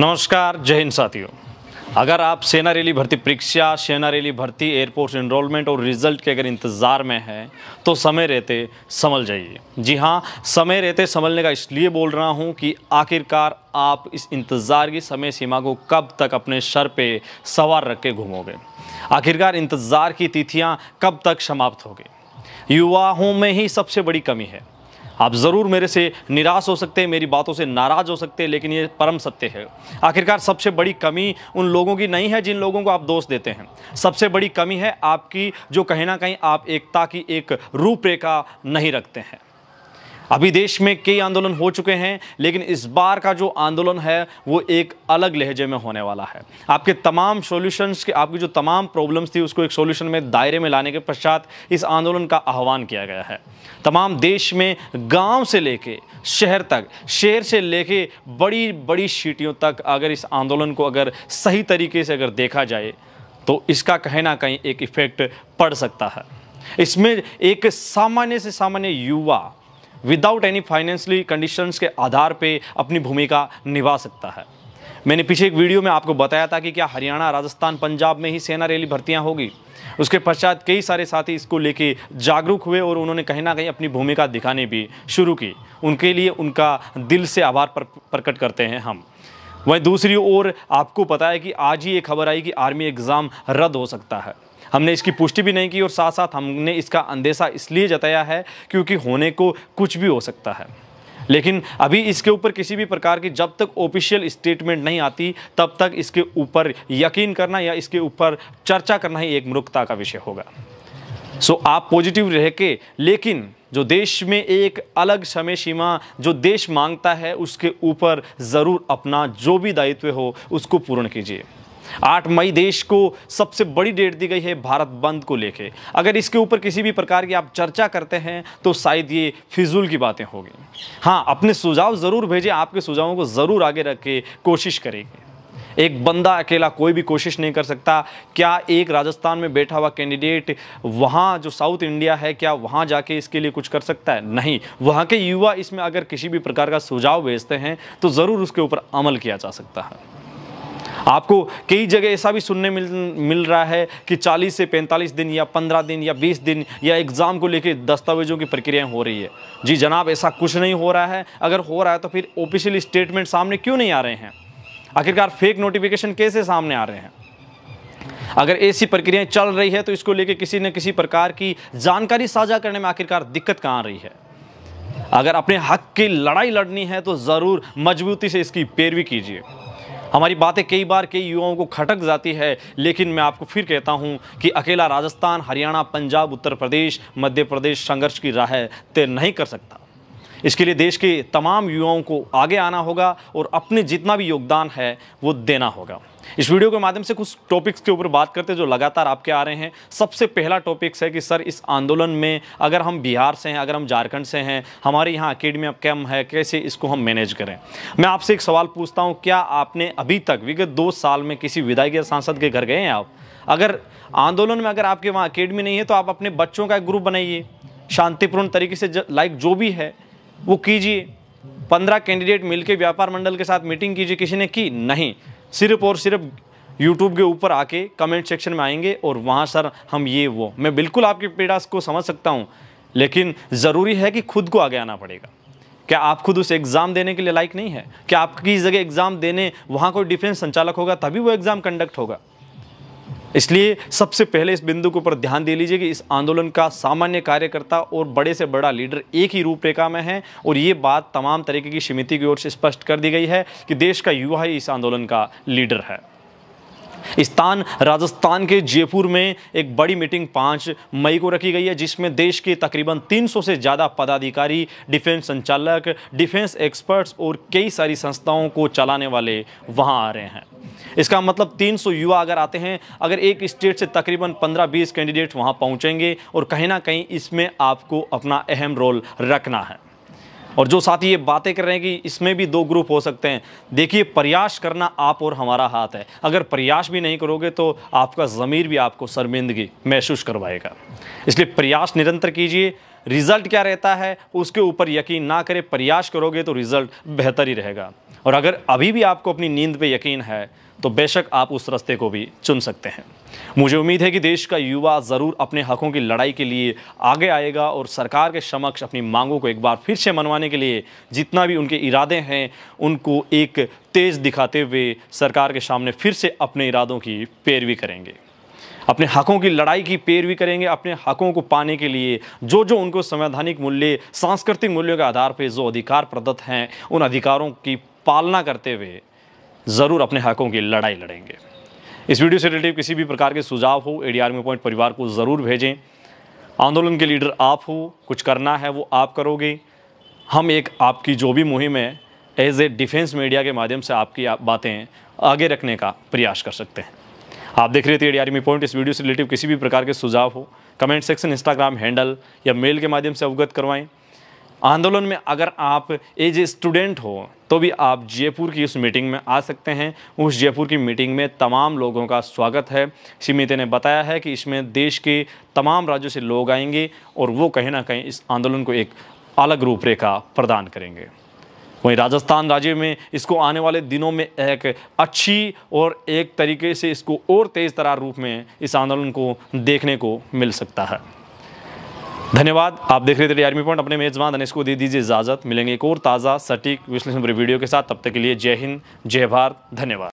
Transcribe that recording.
नमस्कार जय हिंद साथियों अगर आप सेना रैली भर्ती परीक्षा सेना रैली भर्ती एयरफोर्स इनरोलमेंट और रिजल्ट के अगर इंतज़ार में हैं तो समय रहते संभल जाइए जी हाँ समय रहते संभलने का इसलिए बोल रहा हूँ कि आखिरकार आप इस इंतज़ार की समय सीमा को कब तक अपने सर पे सवार रख के घूमोगे आखिरकार इंतज़ार की तिथियाँ कब तक समाप्त होगी युवाओं में ही सबसे बड़ी कमी है आप ज़रूर मेरे से निराश हो सकते हैं मेरी बातों से नाराज़ हो सकते हैं लेकिन ये परम सत्य है आखिरकार सबसे बड़ी कमी उन लोगों की नहीं है जिन लोगों को आप दोष देते हैं सबसे बड़ी कमी है आपकी जो कहीं ना कहीं आप एकता की एक रूपरेखा नहीं रखते हैं अभी देश में कई आंदोलन हो चुके हैं लेकिन इस बार का जो आंदोलन है वो एक अलग लहजे में होने वाला है आपके तमाम सॉल्यूशंस के आपकी जो तमाम प्रॉब्लम्स थी उसको एक सॉल्यूशन में दायरे में लाने के पश्चात इस आंदोलन का आह्वान किया गया है तमाम देश में गांव से लेके शहर तक शहर से लेके बड़ी बड़ी सीटियों तक अगर इस आंदोलन को अगर सही तरीके से अगर देखा जाए तो इसका कहीं ना कहीं एक इफ़ेक्ट पड़ सकता है इसमें एक सामान्य से सामान्य युवा विदाउट एनी फाइनेंशली कंडीशंस के आधार पे अपनी भूमिका निभा सकता है मैंने पीछे एक वीडियो में आपको बताया था कि क्या हरियाणा राजस्थान पंजाब में ही सेना रैली भर्तियां होगी उसके पश्चात कई सारे साथी इसको लेके जागरूक हुए और उन्होंने कहीं ना कहीं अपनी भूमिका दिखाने भी शुरू की उनके लिए उनका दिल से आभार प्रकट करते हैं हम वहीं दूसरी ओर आपको पता है कि आज ही ये खबर आई कि आर्मी एग्ज़ाम रद्द हो सकता है हमने इसकी पुष्टि भी नहीं की और साथ साथ हमने इसका अंदेशा इसलिए जताया है क्योंकि होने को कुछ भी हो सकता है लेकिन अभी इसके ऊपर किसी भी प्रकार की जब तक ऑफिशियल स्टेटमेंट नहीं आती तब तक इसके ऊपर यकीन करना या इसके ऊपर चर्चा करना ही एक मूर्खता का विषय होगा सो so, आप पॉजिटिव रह के लेकिन जो देश में एक अलग समय सीमा जो देश मांगता है उसके ऊपर ज़रूर अपना जो भी दायित्व हो उसको पूर्ण कीजिए आठ मई देश को सबसे बड़ी डेट दी गई है भारत बंद को लेके अगर इसके ऊपर किसी भी प्रकार की आप चर्चा करते हैं तो शायद ये फिजूल की बातें होगी हाँ अपने सुझाव ज़रूर भेजें आपके सुझावों को ज़रूर आगे रख के कोशिश करेंगे एक बंदा अकेला कोई भी कोशिश नहीं कर सकता क्या एक राजस्थान में बैठा हुआ कैंडिडेट वहाँ जो साउथ इंडिया है क्या वहाँ जाके इसके लिए कुछ कर सकता है नहीं वहाँ के युवा इसमें अगर किसी भी प्रकार का सुझाव भेजते हैं तो ज़रूर उसके ऊपर अमल किया जा सकता है आपको कई जगह ऐसा भी सुनने मिल मिल रहा है कि 40 से 45 दिन या 15 दिन या 20 दिन या एग्ज़ाम को लेकर दस्तावेजों की प्रक्रियाएं हो रही है जी जनाब ऐसा कुछ नहीं हो रहा है अगर हो रहा है तो फिर ऑफिशियल स्टेटमेंट सामने क्यों नहीं आ रहे हैं आखिरकार फेक नोटिफिकेशन कैसे सामने आ रहे हैं अगर ऐसी प्रक्रियाएं चल रही है तो इसको लेकर किसी न किसी प्रकार की जानकारी साझा करने में आखिरकार दिक्कत कहाँ आ रही है अगर अपने हक की लड़ाई लड़नी है तो ज़रूर मजबूती से इसकी पैरवी कीजिए हमारी बातें कई बार कई युवाओं को खटक जाती है लेकिन मैं आपको फिर कहता हूँ कि अकेला राजस्थान हरियाणा पंजाब उत्तर प्रदेश मध्य प्रदेश संघर्ष की राह तय नहीं कर सकता इसके लिए देश के तमाम युवाओं को आगे आना होगा और अपने जितना भी योगदान है वो देना होगा इस वीडियो के माध्यम से कुछ टॉपिक्स के ऊपर बात करते हैं जो लगातार आपके आ रहे हैं सबसे पहला टॉपिक्स है कि सर इस आंदोलन में अगर हम बिहार से हैं अगर हम झारखंड से हैं हमारे यहाँ अकेडमी कम है कैसे इसको हम मैनेज करें मैं आपसे एक सवाल पूछता हूँ क्या आपने अभी तक विगत दो साल में किसी विधायक या सांसद के घर गए हैं आप अगर आंदोलन में अगर आपके वहाँ अकेडमी नहीं है तो आप अपने बच्चों का एक ग्रुप बनाइए शांतिपूर्ण तरीके से लाइक जो भी है वो कीजिए पंद्रह कैंडिडेट मिलके व्यापार मंडल के साथ मीटिंग कीजिए किसी ने की नहीं सिर्फ और सिर्फ यूट्यूब के ऊपर आके कमेंट सेक्शन में आएंगे और वहाँ सर हम ये वो मैं बिल्कुल आपकी पीड़ा को समझ सकता हूँ लेकिन ज़रूरी है कि खुद को आगे आना पड़ेगा क्या आप खुद उस एग्ज़ाम देने के लिए लायक नहीं है क्या आपकी जगह एग्ज़ाम देने वहाँ कोई डिफेंस संचालक होगा तभी वो एग्ज़ाम कंडक्ट होगा इसलिए सबसे पहले इस बिंदु के ऊपर ध्यान दे लीजिए कि इस आंदोलन का सामान्य कार्यकर्ता और बड़े से बड़ा लीडर एक ही रूपरेखा में है और ये बात तमाम तरीके की समिति की ओर से स्पष्ट कर दी गई है कि देश का युवा ही इस आंदोलन का लीडर है स्थान राजस्थान के जयपुर में एक बड़ी मीटिंग पाँच मई को रखी गई है जिसमें देश के तकरीबन 300 से ज़्यादा पदाधिकारी डिफेंस संचालक डिफेंस एक्सपर्ट्स और कई सारी संस्थाओं को चलाने वाले वहाँ आ रहे हैं इसका मतलब 300 युवा अगर आते हैं अगर एक स्टेट से तकरीबन 15-20 कैंडिडेट वहाँ पहुँचेंगे और कहीं ना कहीं इसमें आपको अपना अहम रोल रखना है और जो साथी ये बातें कर रहे हैं कि इसमें भी दो ग्रुप हो सकते हैं देखिए प्रयास करना आप और हमारा हाथ है अगर प्रयास भी नहीं करोगे तो आपका ज़मीर भी आपको शर्मिंदगी महसूस करवाएगा इसलिए प्रयास निरंतर कीजिए रिजल्ट क्या रहता है उसके ऊपर यकीन ना करें प्रयास करोगे तो रिजल्ट बेहतर ही रहेगा और अगर अभी भी आपको अपनी नींद पे यकीन है तो बेशक आप उस रास्ते को भी चुन सकते हैं मुझे उम्मीद है कि देश का युवा ज़रूर अपने हकों की लड़ाई के लिए आगे आएगा और सरकार के समक्ष अपनी मांगों को एक बार फिर से मनवाने के लिए जितना भी उनके इरादे हैं उनको एक तेज़ दिखाते हुए सरकार के सामने फिर से अपने इरादों की पैरवी करेंगे अपने हकों की लड़ाई की पैरवी करेंगे अपने हकों को पाने के लिए जो जो उनको संवैधानिक मूल्य सांस्कृतिक मूल्यों के आधार पर जो अधिकार प्रदत्त हैं उन अधिकारों की पालना करते हुए ज़रूर अपने हकों की लड़ाई लड़ेंगे इस वीडियो से रिलेटिव किसी भी प्रकार के सुझाव हो एडीआर पॉइंट परिवार को ज़रूर भेजें आंदोलन के लीडर आप हो कुछ करना है वो आप करोगे हम एक आपकी जो भी मुहिम है एज ए डिफेंस मीडिया के माध्यम से आपकी आप बातें आगे रखने का प्रयास कर सकते हैं आप देख रहे थे एडी आर्मी पॉइंट इस वीडियो से रिलेटिव किसी भी प्रकार के सुझाव हो कमेंट सेक्शन इंस्टाग्राम हैंडल या मेल के माध्यम से अवगत करवाएं आंदोलन में अगर आप एज ए स्टूडेंट हो तो भी आप जयपुर की उस मीटिंग में आ सकते हैं उस जयपुर की मीटिंग में तमाम लोगों का स्वागत है सीमित ने बताया है कि इसमें देश के तमाम राज्यों से लोग आएंगे और वो कहीं ना कहीं इस आंदोलन को एक अलग रूपरेखा प्रदान करेंगे वहीं राजस्थान राज्य में इसको आने वाले दिनों में एक अच्छी और एक तरीके से इसको और तेज़ तरार रूप में इस आंदोलन को देखने को मिल सकता है धन्यवाद आप देख रहे थे आर्मी पॉइंट अपने मेजबान धनेश को दे दीजिए इजाज़त मिलेंगे एक और ताज़ा सटीक विश्लेषण वीडियो के साथ तब तक के लिए जय हिंद जय भारत धन्यवाद